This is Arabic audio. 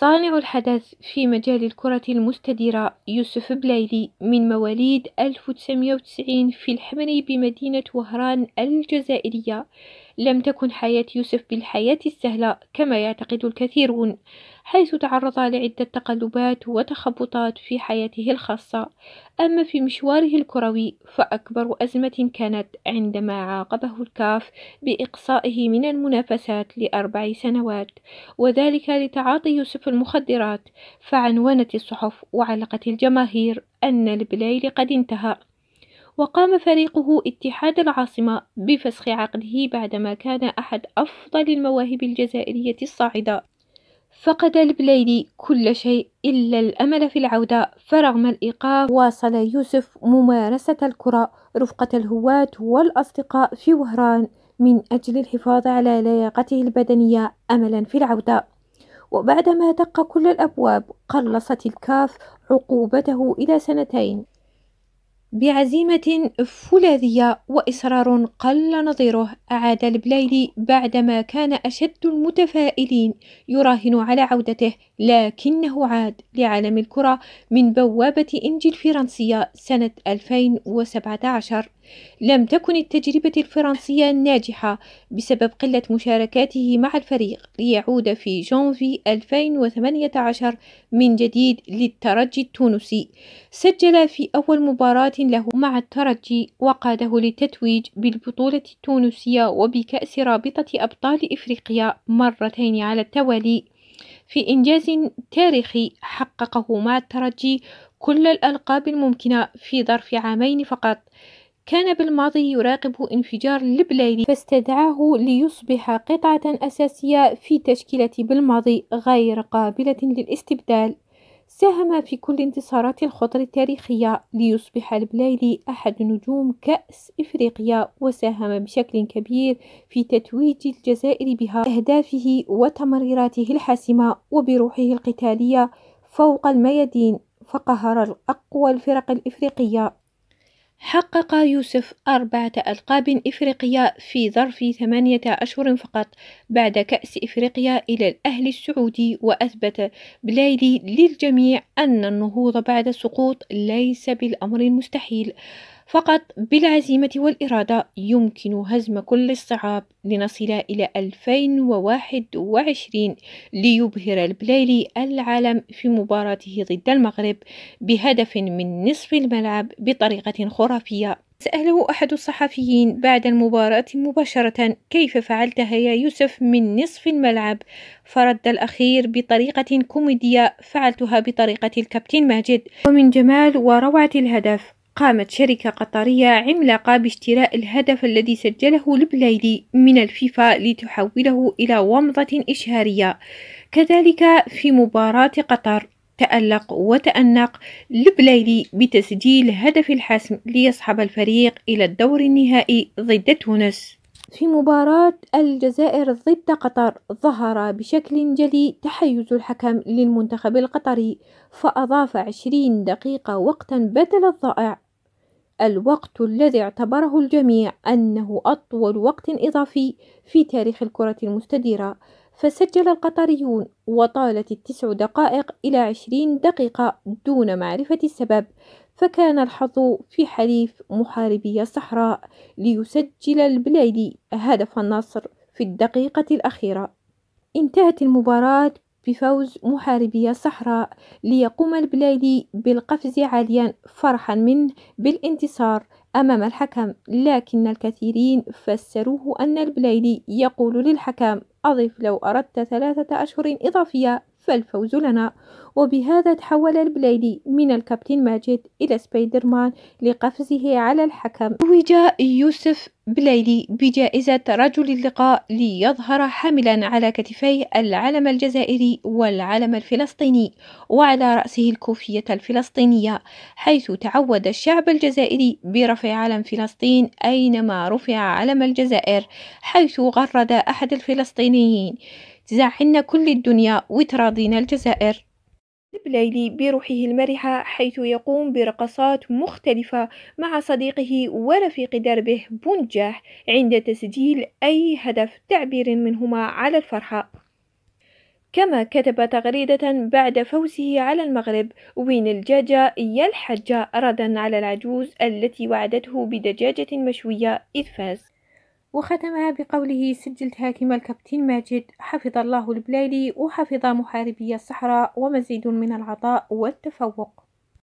صانع الحدث في مجال الكرة المستديرة يوسف بلايلي من مواليد 1990 في الحمري بمدينة وهران الجزائرية لم تكن حياة يوسف بالحياة السهلة كما يعتقد الكثيرون حيث تعرض لعدة تقلبات وتخبطات في حياته الخاصة أما في مشواره الكروي فأكبر أزمة كانت عندما عاقبه الكاف بإقصائه من المنافسات لأربع سنوات وذلك لتعاطي يوسف المخدرات فعنونت الصحف وعلقت الجماهير أن البليل قد انتهى وقام فريقه اتحاد العاصمة بفسخ عقده بعدما كان أحد أفضل المواهب الجزائرية الصاعدة فقد البليلي كل شيء إلا الأمل في العودة فرغم الإيقاف واصل يوسف ممارسة الكرة رفقة الهواة والأصدقاء في وهران من أجل الحفاظ على لياقته البدنية أملا في العودة وبعدما دق كل الأبواب قلصت الكاف عقوبته إلى سنتين بعزيمة فولاذية وإصرار قل نظيره أعاد البلايلي بعدما كان أشد المتفائلين يراهن على عودته لكنه عاد لعالم الكرة من بوابة إنجل الفرنسية سنة 2017 لم تكن التجربة الفرنسية ناجحة بسبب قلة مشاركاته مع الفريق ليعود في جانفي 2018 من جديد للترجي التونسي سجل في أول مباراة له مع الترجي وقاده للتتويج بالبطولة التونسية وبكأس رابطة أبطال إفريقيا مرتين على التوالي في إنجاز تاريخي حققه مع الترجي كل الألقاب الممكنة في ظرف عامين فقط كان بالماضي يراقب انفجار البلايلي فاستدعاه ليصبح قطعة أساسية في تشكيلة بالماضي غير قابلة للاستبدال ساهم في كل انتصارات الخطر التاريخية ليصبح البلايلي أحد نجوم كأس إفريقيا وساهم بشكل كبير في تتويج الجزائر بها أهدافه وتمريراته الحاسمة وبروحه القتالية فوق الميادين فقهر الأقوى الفرق الإفريقية حقق يوسف أربعة ألقاب إفريقية في ظرف ثمانية أشهر فقط بعد كأس إفريقيا إلى الأهل السعودي وأثبت بلايلي للجميع أن النهوض بعد السقوط ليس بالأمر المستحيل فقط بالعزيمة والإرادة يمكن هزم كل الصعاب لنصل إلى 2021 ليبهر البلايلي العالم في مباراته ضد المغرب بهدف من نصف الملعب بطريقة خرافية سأله أحد الصحفيين بعد المباراة مباشرة كيف فعلتها يا يوسف من نصف الملعب فرد الأخير بطريقة كوميدية فعلتها بطريقة الكابتن ماجد ومن جمال وروعة الهدف قامت شركة قطرية عملاقة باشتراء الهدف الذي سجله البلايدي من الفيفا لتحوله إلى ومضة إشهارية كذلك في مباراة قطر تألق وتأنق البلايلي بتسجيل هدف الحسم ليصحب الفريق إلى الدور النهائي ضد تونس في مباراة الجزائر ضد قطر ظهر بشكل جلي تحيز الحكم للمنتخب القطري فأضاف عشرين دقيقة وقتا بدل الضائع الوقت الذي اعتبره الجميع أنه أطول وقت إضافي في تاريخ الكرة المستديرة فسجل القطريون وطالت التسع دقائق إلى عشرين دقيقة دون معرفة السبب فكان الحظ في حليف محاربي الصحراء ليسجل البلايدي هدف النصر في الدقيقة الأخيرة انتهت المباراة بفوز محاربي الصحراء ليقوم البلايدي بالقفز عاليا فرحا منه بالانتصار أمام الحكم لكن الكثيرين فسروه أن البلايدي يقول للحكم أضف لو أردت ثلاثة أشهر إضافية فالفوز لنا وبهذا تحول البليدي من الكابتن ماجد إلى سبايدر مان لقفزه على الحكم وجاء يوسف بليلي بجائزة رجل اللقاء ليظهر حاملا على كتفيه العلم الجزائري والعلم الفلسطيني وعلى رأسه الكوفية الفلسطينية حيث تعود الشعب الجزائري برفع علم فلسطين أينما رفع علم الجزائر حيث غرد أحد الفلسطينيين تزاحلنا كل الدنيا وتراضينا الجزائر البليلي طيب بروحه المرحة حيث يقوم برقصات مختلفة مع صديقه ورفيق دربه بونجاح عند تسجيل أي هدف تعبير منهما على الفرحة كما كتب تغريدة بعد فوزه على المغرب وين الجاجة يا الحجة ردا على العجوز التي وعدته بدجاجة مشوية إذ فاز وختمها بقوله سجلت هاكم الكابتن ماجد حفظ الله البلالي وحفظ محاربي الصحراء ومزيد من العطاء والتفوق